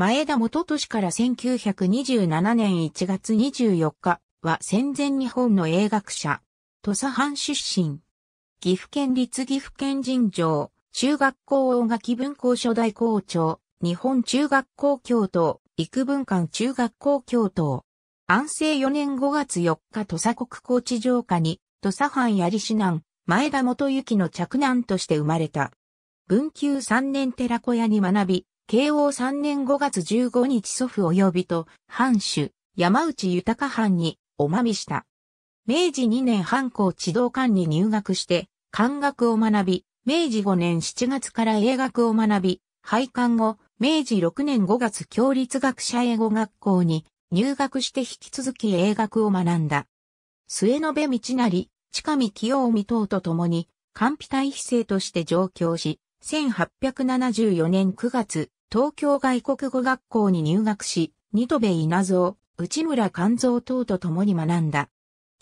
前田元市から1927年1月24日は戦前日本の英学者、土佐藩出身。岐阜県立岐阜県人城、中学校大垣文校初代校長、日本中学校教頭、幾文館中学校教頭。安政4年5月4日土佐国高知城下に、土佐藩槍指南、前田元幸の着難として生まれた。文久3年寺子屋に学び、慶応3年5月15日祖父及びと、藩主、山内豊藩に、おまみした。明治2年藩校地道館に入学して、漢学を学び、明治5年7月から英学を学び、廃刊後、明治6年5月共立学者英語学校に入学して引き続き英学を学んだ。末延道成、近見清臣等と共に、官費大秘生として上京し、1874年9月、東京外国語学校に入学し、二戸部稲造、内村勘造等と共に学んだ。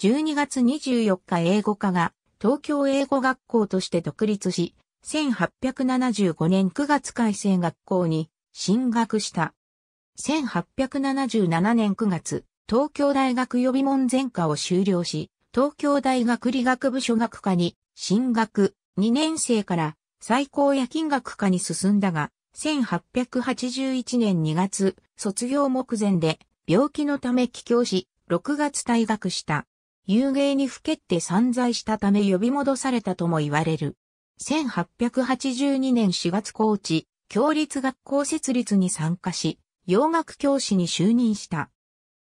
12月24日英語科が東京英語学校として独立し、1875年9月改正学校に進学した。1877年9月、東京大学予備門前科を修了し、東京大学理学部所学科に進学2年生から最高夜勤学科に進んだが、1881年2月、卒業目前で病気のため帰郷し、6月退学した。遊芸にふけって散在したため呼び戻されたとも言われる。1882年4月高知、共立学校設立に参加し、洋楽教師に就任した。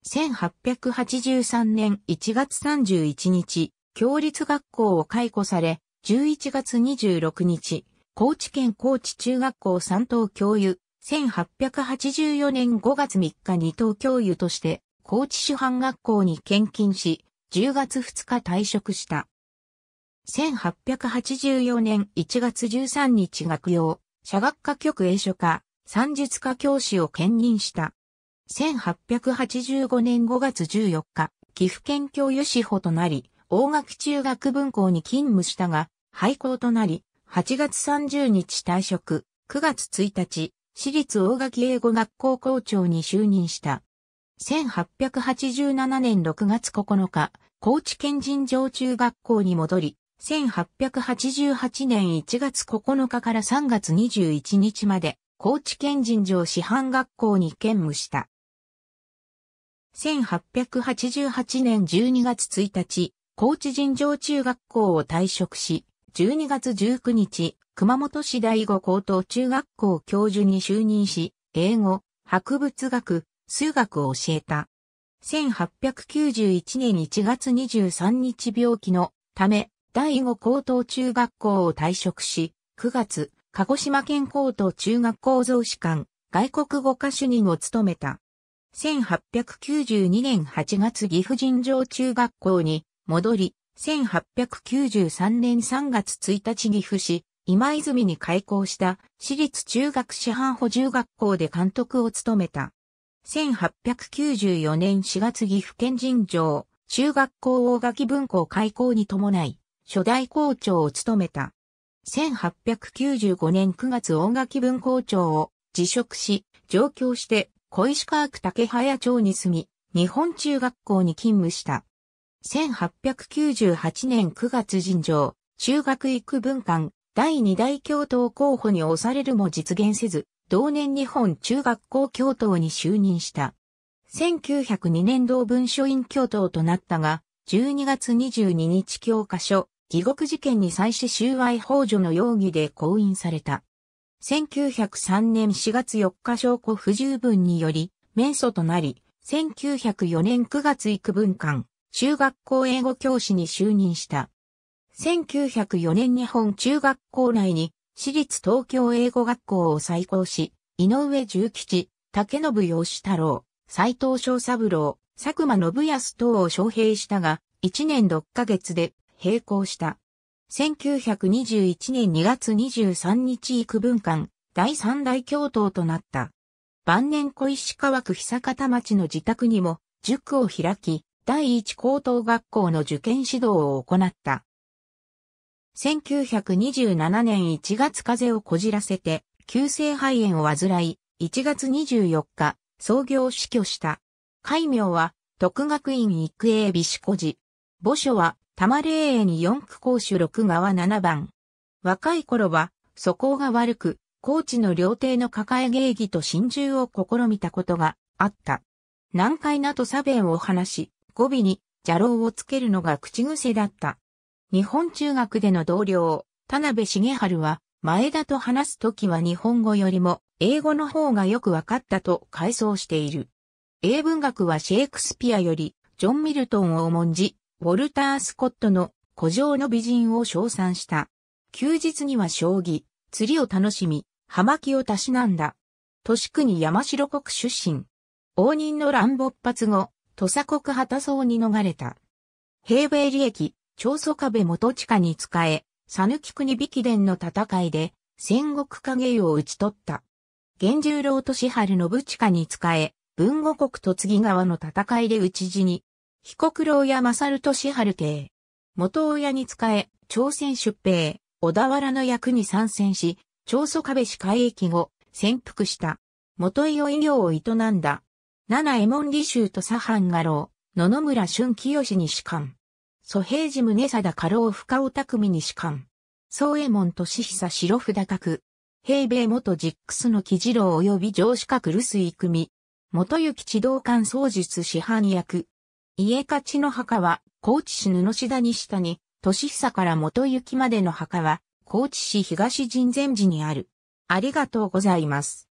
1883年1月31日、共立学校を解雇され、11月26日、高知県高知中学校三等教諭、1884年5月3日二等教諭として、高知主犯学校に献金し、10月2日退職した。1884年1月13日学用、社学科局英書科、算術科教師を兼任した。1885年5月14日、岐阜県教諭志保となり、大垣中学分校に勤務したが、廃校となり、8月30日退職、9月1日、私立大垣英語学校校長に就任した。1887年6月9日、高知県人上中学校に戻り、1888年1月9日から3月21日まで、高知県人上師範学校に兼務した。1888年12月1日、高知人上中学校を退職し、12月19日、熊本市第五高等中学校教授に就任し、英語、博物学、数学を教えた。1891年1月23日病気のため、第五高等中学校を退職し、9月、鹿児島県高等中学校増士官、外国語科主任を務めた。1892年8月岐阜尋常中学校に戻り、1893年3月1日岐阜市、今泉に開校した私立中学師範補充学校で監督を務めた。1894年4月岐阜県神城、中学校大垣文庫開校に伴い、初代校長を務めた。1895年9月大垣文校長を辞職し、上京して小石川区竹早町に住み、日本中学校に勤務した。1898年9月尋常、中学育文館、第二大教頭候補に押されるも実現せず、同年日本中学校教頭に就任した。1902年同文書院教頭となったが、12月22日教科書、地獄事件に際し収賄法助の容疑で公印された。1903年4月4日証拠不十分により、免訴となり、1904年9月育文館、中学校英語教師に就任した。1904年日本中学校内に私立東京英語学校を再興し、井上重吉、竹信義太郎、斎藤章三郎、佐久間信康等を招聘したが、1年6ヶ月で並行した。1921年2月23日幾分間、第三大教頭となった。晩年小石川区久方町の自宅にも塾を開き、第一高等学校の受験指導を行った。1927年1月風邪をこじらせて、急性肺炎を患い、1月24日、創業死去した。戒名は、徳学院育英美志子児。墓所は、玉霊園に四区公主六側七番。若い頃は、素行が悪く、高知の料亭の抱え芸儀と心中を試みたことがあった。難解なと差弁を話し、語尾に邪郎をつけるのが口癖だった。日本中学での同僚、田辺茂春は、前田と話すときは日本語よりも英語の方がよく分かったと回想している。英文学はシェイクスピアより、ジョン・ミルトンを重んじ、ウォルター・スコットの古城の美人を称賛した。休日には将棋、釣りを楽しみ、葉巻をたしなんだ。都市区に山城国出身。応仁の乱勃発後、土佐国旗荘に逃れた。平米利益、長祖壁元下に仕え、佐抜国引伝の戦いで、戦国影湯を討ち取った。源十郎と支春信下に仕え、文後国と次川の戦いで討ち死に、被告老や勝と支春帝。元親に仕え、朝鮮出兵、小田原の役に参戦し、長祖壁市海域後、潜伏した。元井を医業を営んだ。七右衛門義州と左藩画廊、野々村俊清に士官。蘇平寺宗貞家老深尾匠に士官。宗右衛門俊久白札格。平米元ジックスの木次郎及び上司格留水組。元行地道館創術師範役。家勝の墓は、高知市布志田西下に、俊久から元行までの墓は、高知市東神前寺にある。ありがとうございます。